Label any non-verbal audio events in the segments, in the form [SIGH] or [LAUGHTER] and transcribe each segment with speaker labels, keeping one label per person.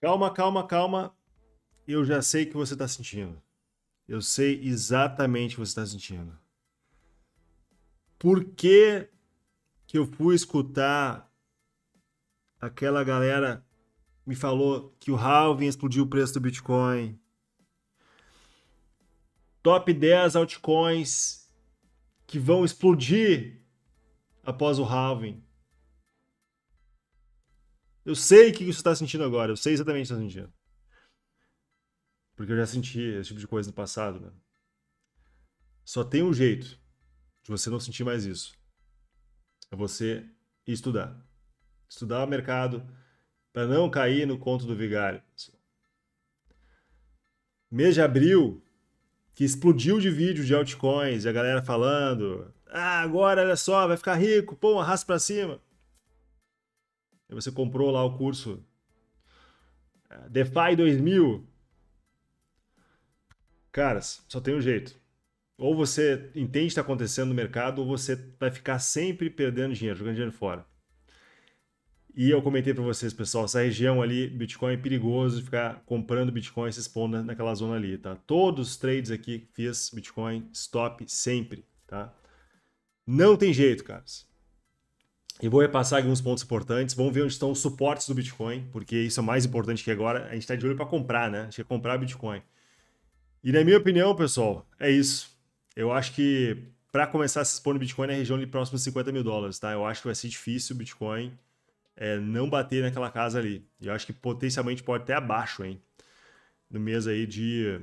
Speaker 1: Calma, calma, calma. Eu já sei o que você está sentindo. Eu sei exatamente o que você está sentindo. Por que, que eu fui escutar aquela galera me falou que o halving explodiu o preço do Bitcoin? Top 10 altcoins que vão explodir após o halving. Eu sei o que você está sentindo agora, eu sei exatamente o que você está sentindo. Porque eu já senti esse tipo de coisa no passado, né? Só tem um jeito de você não sentir mais isso. É você estudar. Estudar o mercado para não cair no conto do vigário. Mês de abril, que explodiu de vídeo de altcoins e a galera falando: ah, agora olha só, vai ficar rico, pô, arrasta para cima você comprou lá o curso é, DeFi 2000. Caras, só tem um jeito. Ou você entende o que está acontecendo no mercado, ou você vai ficar sempre perdendo dinheiro, jogando dinheiro fora. E eu comentei para vocês, pessoal, essa região ali, Bitcoin é perigoso ficar comprando Bitcoin e se expondo naquela zona ali, tá? Todos os trades aqui fiz Bitcoin, stop sempre, tá? Não tem jeito, caras. E vou repassar alguns pontos importantes. Vamos ver onde estão os suportes do Bitcoin, porque isso é mais importante que agora. A gente está de olho para comprar, né? A gente quer é comprar Bitcoin. E na minha opinião, pessoal, é isso. Eu acho que para começar a se expor no Bitcoin na região de próximos de 50 mil dólares, tá? Eu acho que vai ser difícil o Bitcoin é, não bater naquela casa ali. Eu acho que potencialmente pode até abaixo, hein? No mês aí de,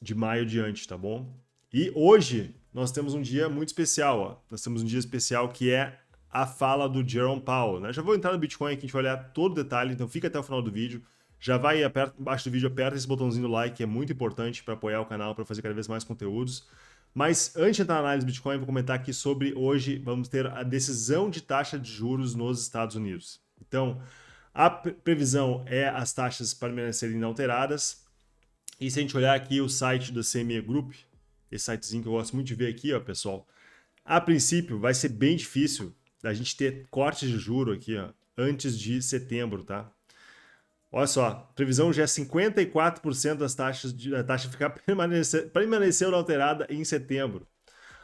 Speaker 1: de maio diante, tá bom? E hoje nós temos um dia muito especial, ó. Nós temos um dia especial que é a fala do Jerome Powell. Né? Já vou entrar no Bitcoin aqui, a gente vai olhar todo o detalhe, então fica até o final do vídeo. Já vai aperta, embaixo do vídeo, aperta esse botãozinho do like, que é muito importante para apoiar o canal, para fazer cada vez mais conteúdos. Mas antes de entrar na análise do Bitcoin, vou comentar aqui sobre hoje vamos ter a decisão de taxa de juros nos Estados Unidos. Então, a previsão é as taxas permanecerem inalteradas. E se a gente olhar aqui o site da CME Group, esse sitezinho que eu gosto muito de ver aqui, ó, pessoal, a princípio vai ser bem difícil da gente ter corte de juro aqui, ó, antes de setembro, tá? Olha só, previsão já é 54% das taxas de, da taxa ficar [LAUGHS] permanecer, alterada em setembro.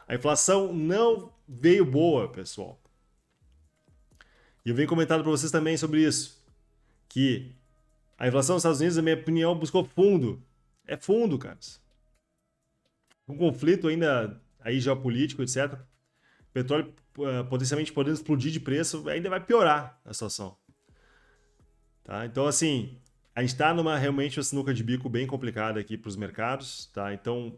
Speaker 1: A inflação não veio boa, pessoal. E eu venho comentando para vocês também sobre isso, que a inflação nos Estados Unidos, na minha opinião, buscou fundo. É fundo, caras. Um conflito ainda aí geopolítico, etc. O petróleo eh, potencialmente podendo explodir de preço, ainda vai piorar a situação. Tá? Então, assim, a gente está numa realmente uma sinuca de bico bem complicada aqui para os mercados. Tá? Então,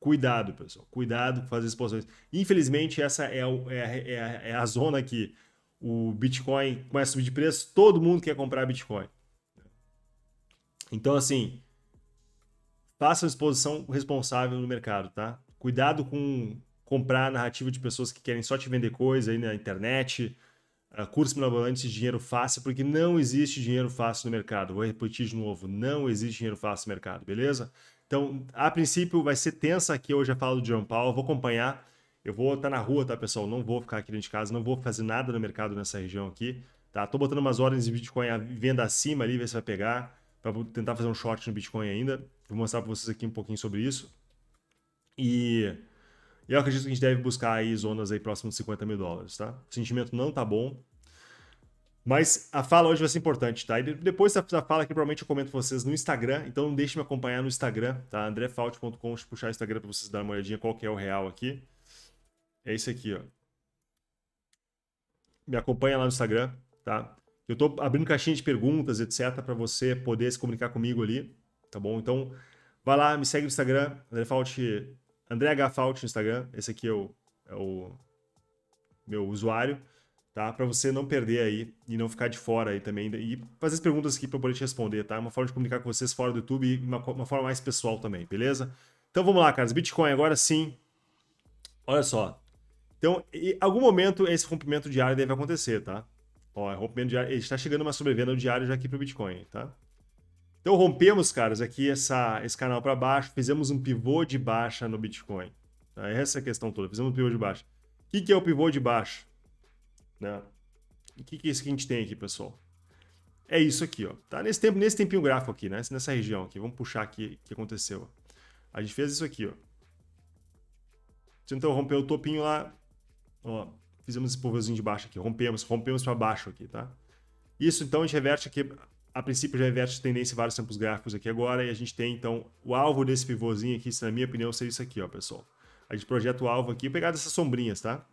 Speaker 1: cuidado, pessoal. Cuidado com fazer exposições. Infelizmente, essa é a, é, é, é a, zona que o Bitcoin começa a subir de preço, todo mundo quer comprar Bitcoin. Então, assim, faça uma exposição responsável no mercado, tá? Cuidado com comprar a narrativa de pessoas que querem só te vender coisa aí na internet, uh, curso mirabolante, dinheiro fácil, porque não existe dinheiro fácil no mercado. Vou repetir de novo, não existe dinheiro fácil no mercado, beleza? Então, a princípio vai ser tensa aqui hoje a fala do Paul. Paulo, vou acompanhar. Eu vou estar tá na rua, tá, pessoal? Não vou ficar aqui dentro de casa, não vou fazer nada no mercado nessa região aqui, tá? Tô botando umas ordens de Bitcoin à venda acima ali, ver se vai pegar, para tentar fazer um short no Bitcoin ainda. Vou mostrar para vocês aqui um pouquinho sobre isso. E e eu acredito que a gente deve buscar aí zonas aí próximas de 50 mil dólares, tá? O sentimento não tá bom. Mas a fala hoje vai ser importante, tá? E depois da fala aqui, provavelmente eu comento vocês no Instagram. Então não deixe me acompanhar no Instagram, tá? andrefault.com, deixa eu puxar o Instagram pra vocês darem uma olhadinha qual que é o real aqui. É isso aqui, ó. Me acompanha lá no Instagram, tá? Eu estou abrindo caixinha de perguntas, etc, para você poder se comunicar comigo ali, tá bom? Então, vai lá, me segue no Instagram, André André H. no Instagram. Esse aqui é o, é o meu usuário, tá? Para você não perder aí e não ficar de fora aí também. E fazer as perguntas aqui para eu poder te responder, tá? Uma forma de comunicar com vocês fora do YouTube e uma, uma forma mais pessoal também, beleza? Então vamos lá, caras. Bitcoin agora sim. Olha só. Então, em algum momento esse rompimento diário deve acontecer, tá? Ó, é rompimento diário. Está chegando uma sobrevenda diária já aqui para o Bitcoin, tá? Então rompemos, caras, aqui essa, esse canal para baixo, fizemos um pivô de baixa no Bitcoin. Tá? Essa é a questão toda, fizemos um pivô de baixa. O que, que é o pivô de baixa? Né? O que, que é isso que a gente tem aqui, pessoal? É isso aqui, ó. Tá nesse, tempo, nesse tempinho gráfico aqui, né? Nessa região aqui. Vamos puxar aqui o que aconteceu. A gente fez isso aqui, ó. Tentou romper o topinho lá. Ó, fizemos esse povozinho de baixo aqui. Rompemos, rompemos para baixo aqui, tá? Isso então a gente reverte aqui a princípio já inverte tendência em vários tempos gráficos aqui agora, e a gente tem então o alvo desse pivôzinho aqui, na minha opinião, seria isso aqui, ó, pessoal. A gente projeta o alvo aqui, pegar dessas sombrinhas, tá?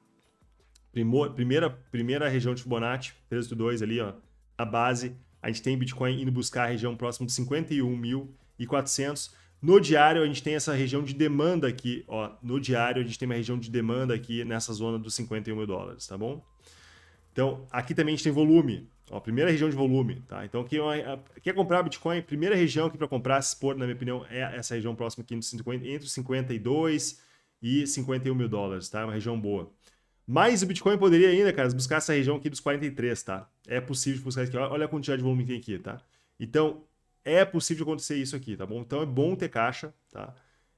Speaker 1: Primor, primeira, primeira região de Fibonacci, 13 do ali, ó, a base. A gente tem Bitcoin indo buscar a região próxima de 51.400. No diário, a gente tem essa região de demanda aqui, ó. No diário, a gente tem uma região de demanda aqui nessa zona dos 51 mil dólares, tá bom? Então, aqui também a gente tem volume. Ó, primeira região de volume, tá? Então, quem quer comprar Bitcoin, primeira região aqui para comprar, se expor, na minha opinião, é essa região próxima aqui entre 52 e 51 mil dólares, tá? É uma região boa. Mas o Bitcoin poderia ainda, cara, buscar essa região aqui dos 43, tá? É possível buscar isso aqui. Olha a quantidade de volume que tem aqui, tá? Então, é possível acontecer isso aqui, tá bom? Então, é bom ter caixa, tá?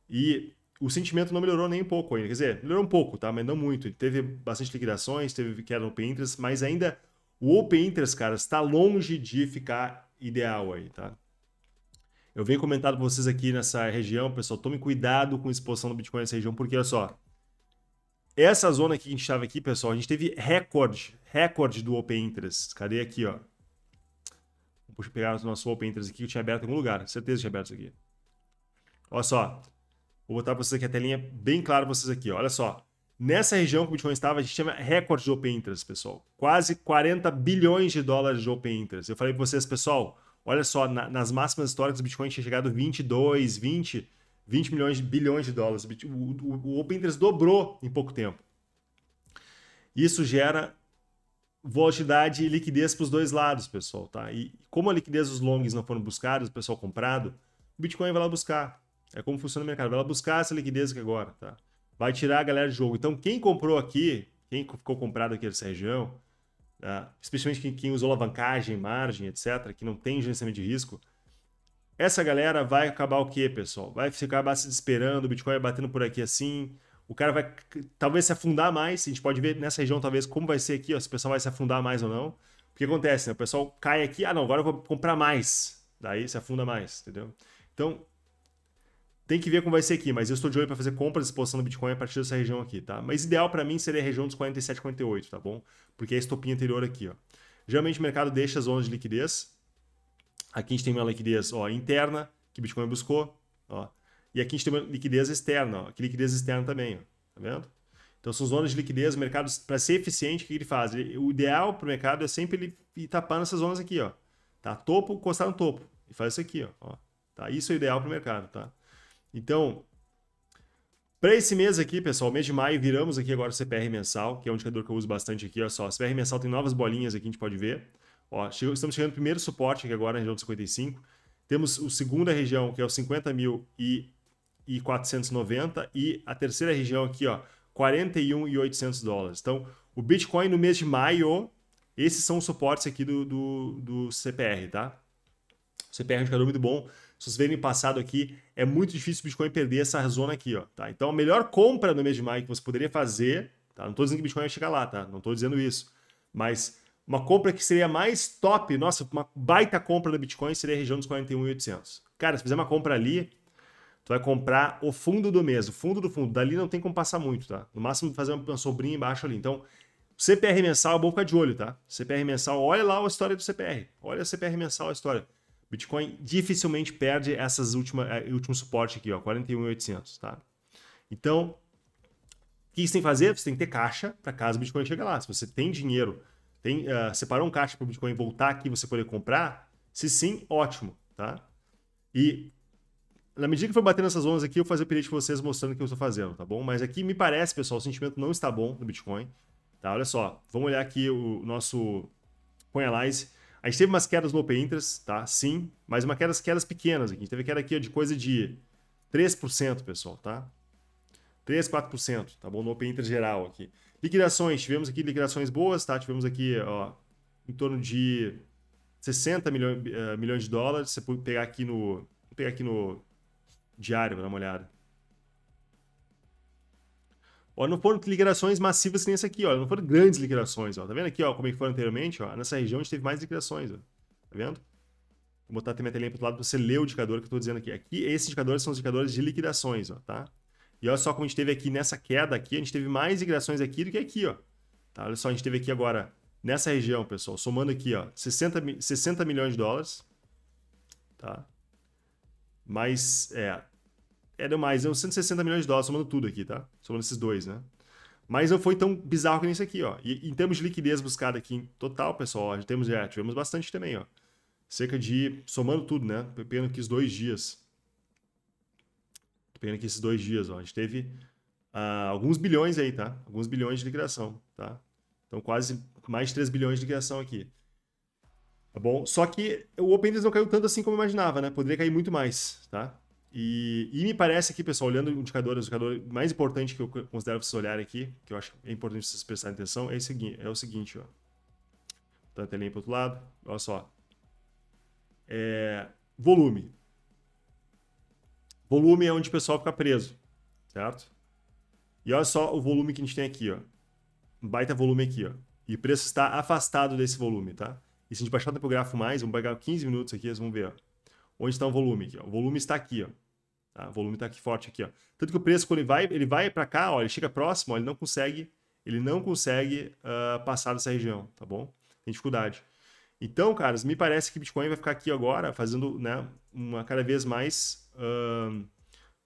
Speaker 1: E o sentimento não melhorou nem um pouco ainda. Quer dizer, melhorou um pouco, tá? Mas não muito. Teve bastante liquidações, teve queda no Pinterest, mas ainda o Open Interest, cara, está longe de ficar ideal aí, tá? Eu venho comentado para vocês aqui nessa região, pessoal, tome cuidado com a exposição do Bitcoin nessa região, porque olha só, essa zona aqui que a gente estava aqui, pessoal, a gente teve recorde, recorde do Open Interest. Cadê aqui, ó? Puxa, pegar o nosso Open Interest aqui, que eu tinha aberto em algum lugar, certeza que tinha aberto isso aqui. Olha só, vou botar para vocês aqui a telinha bem claro, para vocês aqui, olha só. Nessa região que o Bitcoin estava, a gente tinha recordes de open interest, pessoal. Quase 40 bilhões de dólares de open interest. Eu falei para vocês, pessoal, olha só, na, nas máximas históricas o Bitcoin tinha chegado 22, 20, 20 milhões de bilhões de dólares. O, o, o open interest dobrou em pouco tempo. Isso gera volatilidade e liquidez para os dois lados, pessoal, tá? E como a liquidez dos longs não foram buscados, o pessoal comprado, o Bitcoin vai lá buscar. É como funciona o mercado, vai lá buscar essa liquidez aqui agora, tá? vai tirar a galera de jogo. Então, quem comprou aqui, quem ficou comprado aqui nessa região, uh, especialmente quem, quem, usou alavancagem, margem, etc., que não tem gerenciamento de risco, essa galera vai acabar o quê, pessoal? Vai ficar se desesperando, o Bitcoin vai batendo por aqui assim, o cara vai talvez se afundar mais, a gente pode ver nessa região talvez como vai ser aqui, ó, se o pessoal vai se afundar mais ou não. O que acontece, né? O pessoal cai aqui, ah não, agora eu vou comprar mais, daí se afunda mais, entendeu? Então, tem que ver como vai ser aqui, mas eu estou de olho para fazer compras e exposição do Bitcoin a partir dessa região aqui, tá? Mas ideal para mim seria a região dos 47, 48, tá bom? Porque é a estopinha anterior aqui, ó. Geralmente o mercado deixa as zonas de liquidez. Aqui a gente tem uma liquidez ó, interna, que Bitcoin buscou, ó. E aqui a gente tem uma liquidez externa, ó. Aqui liquidez externa também, ó. Tá vendo? Então são zonas de liquidez, o mercado, para ser eficiente, o que ele faz? o ideal para o mercado é sempre ele ir tapar nessas zonas aqui, ó. Tá? Topo, encostar no topo. E faz isso aqui, ó. ó tá? Isso é o ideal para o mercado, tá? Então, para esse mês aqui, pessoal, mês de maio, viramos aqui agora o CPR mensal, que é um indicador que eu uso bastante aqui, olha só. O CPR mensal tem novas bolinhas aqui, a gente pode ver. Ó, estamos chegando no primeiro suporte aqui agora na região de 55. Temos o segunda região, que é o 50.490, mil e, e e a terceira região aqui, ó, 41 e dólares. Então, o Bitcoin no mês de maio, esses são os suportes aqui do, do, do CPR, tá? O CPR é um indicador muito bom se vocês verem passado aqui, é muito difícil o Bitcoin perder essa zona aqui, ó, tá? Então a melhor compra no mês de maio que você poderia fazer, tá? Não estou dizendo que o Bitcoin vai chegar lá, tá? Não estou dizendo isso. Mas uma compra que seria mais top, nossa, uma baita compra do Bitcoin seria a região dos 41.800. Cara, se fizer uma compra ali, tu vai comprar o fundo do mês, o fundo do fundo. Dali não tem como passar muito, tá? No máximo fazer uma sobrinha embaixo ali. Então, CPR mensal é bom ficar de olho, tá? CPR mensal, olha lá a história do CPR. Olha o CPR mensal, a história. Bitcoin dificilmente perde essas últimas eh, último suporte aqui, ó, 41.800, tá? Então, o que você tem que fazer? Você tem que ter caixa para caso o Bitcoin chegue lá. Se você tem dinheiro, tem, uh, separou um caixa para o Bitcoin voltar aqui você poder comprar, se sim, ótimo, tá? E na medida que for batendo essas ondas aqui, eu vou fazer o update para vocês mostrando o que eu estou fazendo, tá bom? Mas aqui me parece, pessoal, o sentimento não está bom no Bitcoin, tá? Olha só, vamos olhar aqui o nosso CoinAnalyze. A gente teve umas quedas no Open Interest, tá? Sim, mas uma quedas, quedas pequenas aqui. A gente teve queda aqui de coisa de 3%, pessoal, tá? 3, 4%, tá bom? No Open Interest geral aqui. Liquidações, tivemos aqui liquidações boas, tá? Tivemos aqui, ó, em torno de 60 milhões, uh, milhões de dólares. Você pode pegar aqui no. Vou pegar aqui no diário dar uma olhada. Ó, não foram liquidações massivas que nem essa aqui, ó. Não foram grandes liquidações, ó. Tá vendo aqui, ó, como é que foi anteriormente, ó? Nessa região a gente teve mais liquidaçõões, ó. Tá vendo? Vou botar também a telinha pro outro lado para você ler o indicador que eu estou dizendo aqui. Aqui, esses indicadores são os indicadores de liquidações, ó, tá? E olha só como a gente teve aqui nessa queda aqui, a gente teve mais liquidações aqui do que aqui, ó. Tá? Olha só, a gente teve aqui agora, nessa região, pessoal, somando aqui, ó, 60, 60 milhões de dólares, tá? Mais, é, é, deu é uns 160 milhões de dólares, somando tudo aqui, tá? Somando esses dois, né? Mas não foi tão bizarro que nem isso aqui, ó. E em termos de liquidez buscada aqui em total, pessoal, ó, temos, já é, tivemos bastante também, ó. Cerca de, somando tudo, né? Pena que os dois dias. Pena que esses dois dias, ó. A gente teve ah, alguns bilhões aí, tá? Alguns bilhões de liquidação, tá? Então quase mais de 3 bilhões de liquidação aqui. Tá bom? Só que o Open não caiu tanto assim como eu imaginava, né? Poderia cair muito mais, tá? E, e, me parece aqui, pessoal, olhando o indicador, o indicador mais importante que eu considero vocês olharem aqui, que eu acho é importante vocês prestarem atenção, é, o seguinte, é o seguinte, ó. tanto tá a para outro lado, olha só. É, volume. Volume é onde o pessoal fica preso, certo? E olha só o volume que a gente tem aqui, ó. Um baita volume aqui, ó. E o preço está afastado desse volume, tá? E se a gente baixar o tempo gráfico mais, vamos pegar 15 minutos aqui, vocês vão ver, ó. Onde está o volume aqui, ó. O volume está aqui, ó Tá? O volume está aqui forte aqui, ó. Tanto que o preço quando ele vai, ele vai para cá, ó, ele chega próximo, ó, ele não consegue, ele não consegue uh, passar dessa região, tá bom? Tem dificuldade. Então, caras, me parece que Bitcoin vai ficar aqui agora, fazendo, né, uma cada vez mais uh,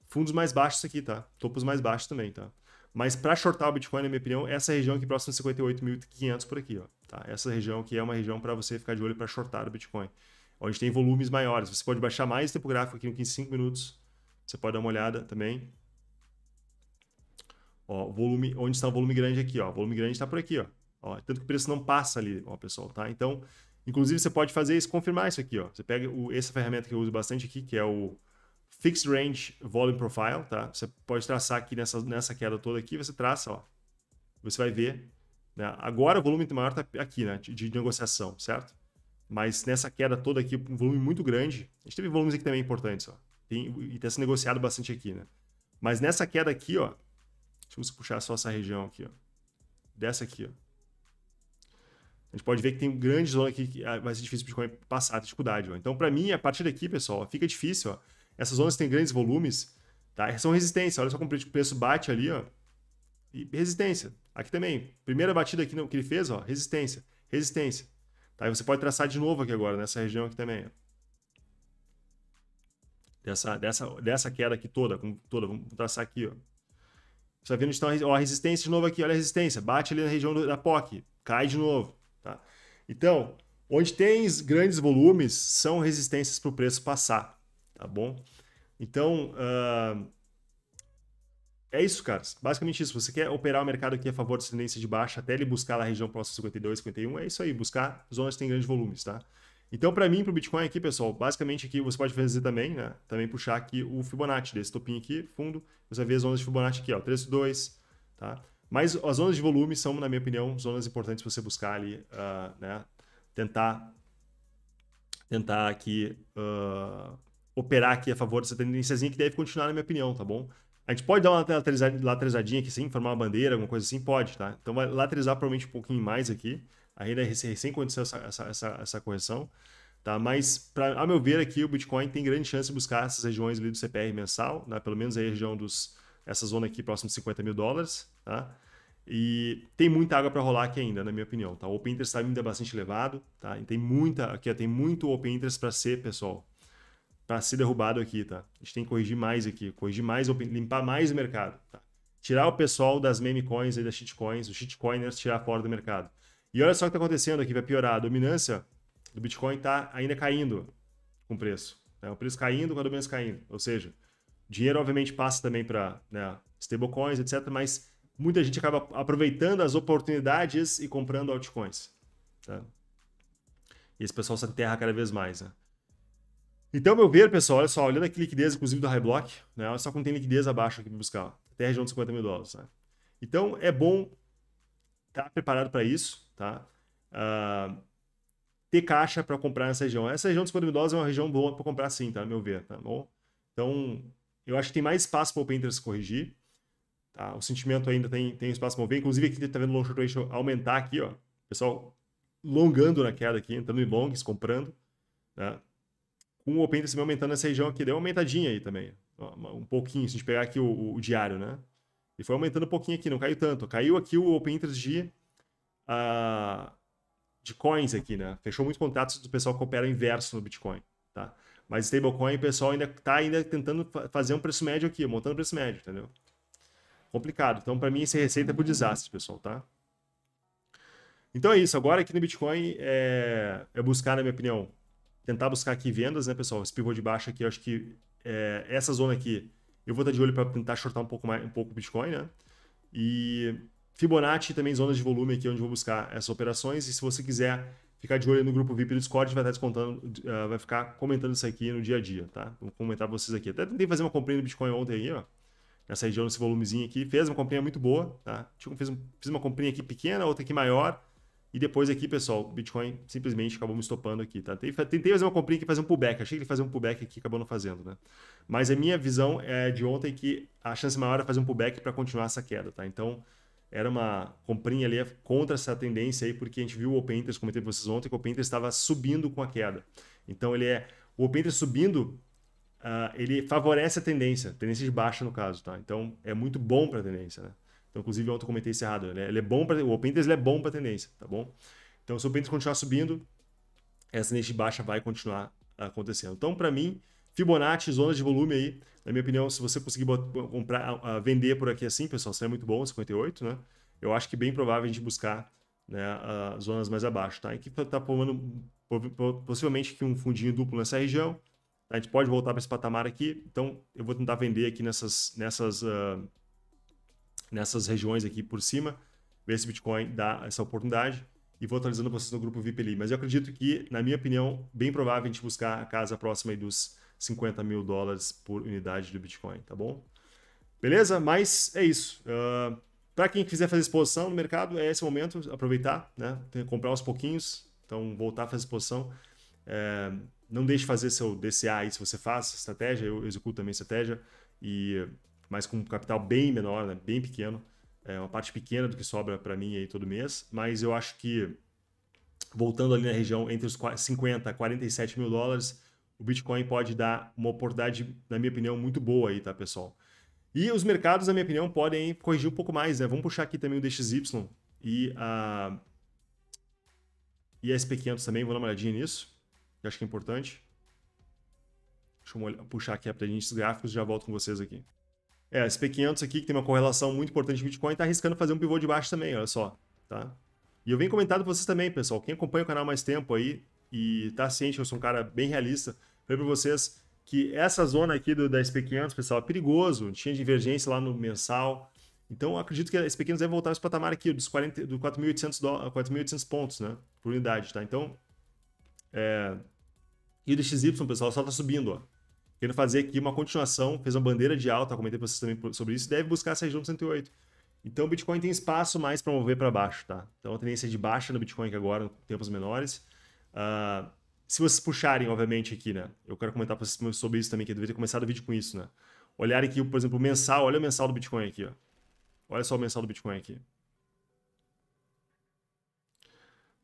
Speaker 1: fundos mais baixos aqui, tá? Topos mais baixos também, tá? Mas para shortar o Bitcoin, na minha opinião, essa região aqui próxima de 58.500 por aqui, ó, tá? Essa região aqui é uma região para você ficar de olho para shortar o Bitcoin. Onde tem volumes maiores, você pode baixar mais tempo gráfico aqui em 5 minutos, você pode dar uma olhada também. Ó, volume, onde está o volume grande aqui, ó. O volume grande está por aqui, ó. ó. É tanto que o preço não passa ali, ó, pessoal, tá? Então, inclusive você pode fazer isso, confirmar isso aqui, ó. Você pega o, essa ferramenta que eu uso bastante aqui, que é o Fixed Range Volume Profile, tá? Você pode traçar aqui nessa, nessa queda toda aqui, você traça, ó. Você vai ver né? Agora o volume maior está aqui, né? De, negociação, certo? Mas nessa queda toda aqui, um volume muito grande. A gente teve volumes aqui também importantes, ó. Tem, e tem se negociado bastante aqui, né? Mas nessa queda aqui, ó, deixa eu puxar só essa região aqui, ó, dessa aqui, ó. A gente pode ver que tem uma grande zona aqui que ah, vai ser difícil o passar passar dificuldade. Ó. Então, para mim, a partir daqui, pessoal, fica difícil. Ó. Essas zonas têm grandes volumes, tá? São resistência. Olha só como o preço bate ali, ó. E resistência. Aqui também. Primeira batida aqui que ele fez, ó. Resistência. Resistência. Tá? E você pode traçar de novo aqui agora, nessa região aqui também. Ó dessa, dessa, dessa queda aqui toda, com, toda. Vamos traçar aqui, ó. Você tá vendo então ó, a resistência de novo aqui, olha a resistência, bate ali na região da POC, cai de novo, tá? Então, onde tem grandes volumes, são resistências para o preço passar, tá bom? Então, uh, é isso, cara. Basicamente isso. Você quer operar o mercado aqui a favor da tendência de baixa até ele buscar lá a região próxima 52, 51, é isso aí, buscar zonas que tem grandes volumes, tá? Então, para mim, para o Bitcoin aqui, pessoal, basicamente aqui você pode fazer também, né? Também puxar aqui o Fibonacci desse topinho aqui, fundo, você vê as ondas de Fibonacci aqui, ó, 3, 2, tá? Mas as zonas de volume são, na minha opinião, zonas importantes para você buscar ali, uh, né? Tentar, tentar aqui uh, operar aqui a favor dessa tendênciazinha que deve continuar, na minha opinião, tá bom? A gente pode dar uma lateralizadinha aqui, sim, formar uma bandeira, alguma coisa assim, pode, tá? Então vai lateralizar provavelmente um pouquinho mais aqui, ainda né, recém aconteceu essa, essa, essa, essa correção. Tá? Mas, pra, a meu ver, aqui o Bitcoin tem grande chance de buscar essas regiões ali do CPR mensal, né? pelo menos a região dos. essa zona aqui próximo de 50 mil dólares. Tá? E tem muita água para rolar aqui ainda, na minha opinião. Tá? O Open Interest está ainda bastante elevado. Tá? E tem muita. Aqui ó, tem muito Open Interest para ser, pessoal. Para ser derrubado aqui, tá? A gente tem que corrigir mais aqui, corrigir mais, limpar mais o mercado. Tá? Tirar o pessoal das meme coins e das shitcoins, os shitcoiners tirar fora do mercado. E olha só o que está acontecendo aqui, vai piorar. A dominância do Bitcoin está ainda caindo com o preço. Né? O preço caindo com a dominância caindo. Ou seja, dinheiro obviamente passa também para né, stablecoins, etc. Mas muita gente acaba aproveitando as oportunidades e comprando altcoins. Tá? E esse pessoal se enterra cada vez mais. Né? Então, meu ver, pessoal, olha só, olhando aqui liquidez, inclusive do High Block, né? Olha só como tem liquidez abaixo aqui para buscar, ó, até a região de 50 mil dólares. Né? Então, é bom estar tá preparado para isso tá? Uh, ter caixa para comprar nessa região. Essa região dos coromidosos é uma região boa para comprar sim, tá? A meu ver, tá bom? Então, eu acho que tem mais espaço para o Open corrigir. Tá? O sentimento ainda tem, tem espaço para mover. Inclusive, aqui tá vendo o long short ratio aumentar aqui, ó. Pessoal longando na queda aqui, entrando em longs, comprando, né? Com o Open Interest aumentando nessa região aqui. Deu uma aumentadinha aí também, ó, um pouquinho, se a gente pegar aqui o, o, o diário, né? E foi aumentando um pouquinho aqui, não caiu tanto. Caiu aqui o Open Interest de uh, de coins aqui, né? Fechou muitos contratos do pessoal que opera inverso no Bitcoin, tá? Mas stablecoin, o pessoal ainda está ainda tentando fazer um preço médio aqui, montando preço médio, entendeu? Complicado. Então, para mim, essa receita é pro desastre, pessoal, tá? Então é isso. Agora aqui no Bitcoin é, é buscar, na minha opinião, tentar buscar aqui vendas, né, pessoal? Esse pivô de baixo aqui, eu acho que é, essa zona aqui, eu vou estar de olho para tentar shortar um pouco mais, um pouco o Bitcoin, né? E Fibonacci também zonas de volume aqui é onde eu vou buscar essas operações. E se você quiser ficar de olho no grupo VIP do Discord, vai estar descontando, uh, vai ficar comentando isso aqui no dia a dia, tá? Vou comentar pra vocês aqui. Até tentei fazer uma comprinha do Bitcoin ontem aí, ó. Nessa região, nesse volumezinho aqui. Fez uma comprinha muito boa, tá? Fiz, um, fiz uma comprinha aqui pequena, outra aqui maior. E depois aqui, pessoal, o Bitcoin simplesmente acabou me estopando aqui, tá? Tentei fazer uma comprinha aqui, fazer um pullback. Achei que ele fazer um pullback aqui, acabou não fazendo, né? Mas a minha visão é de ontem que a chance maior é fazer um pullback para continuar essa queda, tá? Então, era uma comprinha ali contra essa tendência aí, porque a gente viu o Open Interest, comentei para vocês ontem, que o Open Interest estava subindo com a queda. Então ele é o Open Interest subindo, uh, ele favorece a tendência, tendência de baixa no caso, tá? Então é muito bom para a tendência, né? Então inclusive ontem eu comentei isso errado, né? ele é bom para o Open Interest, é bom para a tendência, tá bom? Então se o Open Interest continuar subindo, essa tendência de baixa vai continuar acontecendo. Então para mim, Fibonacci, zona de volume aí. Na minha opinião, se você conseguir comprar, vender por aqui assim, pessoal, seria é muito bom, 58, né? Eu acho que é bem provável a gente buscar né, uh, zonas mais abaixo, tá? Aqui tá formando tá possivelmente que um fundinho duplo nessa região. Tá? A gente pode voltar para esse patamar aqui. Então, eu vou tentar vender aqui nessas, nessas, uh, nessas regiões aqui por cima, ver se o Bitcoin dá essa oportunidade e vou atualizando vocês no grupo VIP ali. Mas eu acredito que, na minha opinião, bem provável a gente buscar a casa próxima aí dos 50 mil dólares por unidade do Bitcoin, tá bom? Beleza? Mas é isso. Uh, ah, para quem quiser fazer exposição no mercado, é esse momento, aproveitar, né? comprar aos pouquinhos, então voltar a fazer exposição. É, não deixe fazer seu DCA aí se você faz estratégia, eu executo também estratégia, e, mas com um capital bem menor, né? bem pequeno. É uma parte pequena do que sobra para mim aí todo mês, mas eu acho que voltando ali na região entre os 50 a 47 mil dólares, o Bitcoin pode dar uma oportunidade, na minha opinião, muito boa aí, tá, pessoal? E os mercados, na minha opinião, podem corrigir um pouco mais, né? Vamos puxar aqui também o DXY e a e a SP500 também, vou dar uma olhadinha nisso, que acho que é importante. Deixa eu puxar aqui para gente os gráficos e já volto com vocês aqui. É, a SP500 aqui, que tem uma correlação muito importante com o Bitcoin, está arriscando fazer um pivô de baixo também, olha só, tá? E eu venho comentado para vocês também, pessoal, quem acompanha o canal mais tempo aí e está ciente, eu sou um cara bem realista, Falei para vocês que essa zona aqui do, da SP500, pessoal, é perigoso. Tinha divergência lá no mensal. Então, acredito que a SP500 deve voltar nesse patamar aqui, dos 40, do 4.800 pontos, né? Por unidade, tá? Então, é... E o XY, pessoal, só tá subindo, ó. Querendo fazer aqui uma continuação, fez uma bandeira de alta, comentei pra vocês também sobre isso, deve buscar essa região de 108. Então, o Bitcoin tem espaço mais para mover para baixo, tá? Então, a tendência é de baixa no Bitcoin agora, em tempos menores. Uh, se vocês puxarem, obviamente, aqui, né? Eu quero comentar para vocês sobre isso também, que eu devia ter começado o vídeo com isso, né? Olharem aqui, por exemplo, o mensal, olha o mensal do Bitcoin aqui, ó. Olha só o mensal do Bitcoin aqui.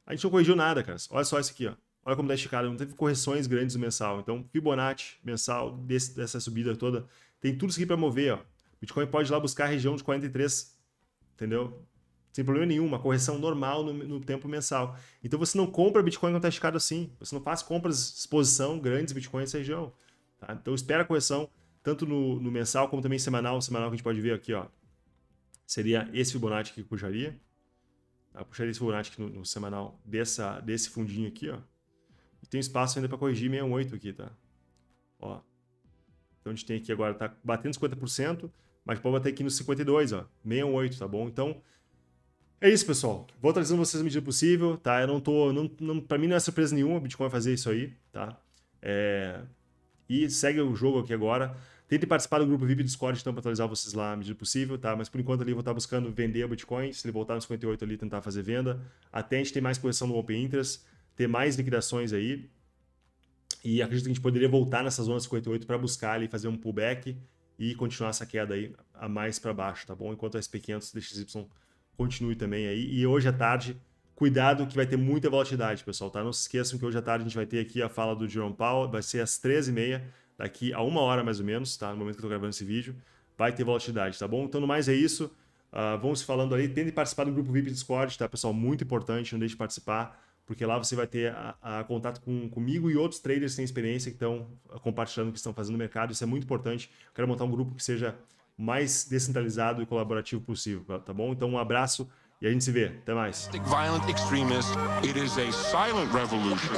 Speaker 1: A gente não corrigiu nada, cara. Olha só isso aqui, ó. Olha como tá esticado, não teve correções grandes no mensal. Então, Fibonacci mensal desse, dessa subida toda, tem tudo isso aqui pra mover, ó. Bitcoin pode ir lá buscar a região de 43, entendeu? sem problema nenhum, uma correção normal no, no tempo mensal. Então você não compra Bitcoin quando está esticado assim, você não faz compras de exposição grandes Bitcoin nessa região. Tá? Então espera a correção, tanto no, no mensal como também semanal. O semanal que a gente pode ver aqui, ó, seria esse Fibonacci que puxaria. Tá? Puxaria esse Fibonacci no, no, semanal dessa, desse fundinho aqui, ó. E tem espaço ainda para corrigir 68 aqui, tá? Ó. Então a gente tem aqui agora, tá batendo 50%, mas pode bater aqui nos 52, ó. 68, tá bom? Então é isso, pessoal. Vou atualizando vocês a medida possível, tá? Eu não tô. Não, não, pra mim não é surpresa nenhuma, o Bitcoin fazer isso aí, tá? É... E segue o jogo aqui agora. tente participar do grupo VIP Discord, então, para atualizar vocês lá a medida possível, tá? Mas por enquanto ali eu vou estar buscando vender o Bitcoin. Se ele voltar nos 58 ali, tentar fazer venda. Até a gente ter mais correção no Open Interest, ter mais liquidações aí. E acredito que a gente poderia voltar nessa zona 58 para buscar ali, fazer um pullback e continuar essa queda aí a mais para baixo, tá bom? Enquanto a SP500 DXY continue também aí. E hoje à tarde, cuidado que vai ter muita volatilidade, pessoal, tá? Não se esqueçam que hoje à tarde a gente vai ter aqui a fala do Jerome Powell, vai ser às 13h30, daqui a uma hora mais ou menos, tá? No momento que eu tô gravando esse vídeo, vai ter volatilidade, tá bom? Então, no mais é isso. Uh, vamos falando ali. Tentem participar do grupo VIP Discord, tá, pessoal? Muito importante, não deixe de participar, porque lá você vai ter a, a contato com, comigo e outros traders que têm experiência que estão ah, compartilhando o que estão fazendo no mercado. Isso é muito importante. Eu quero montar um grupo que seja mais descentralizado e colaborativo possível, tá bom? Então um abraço e a gente se vê. Até mais. Violent it is a silent revolution.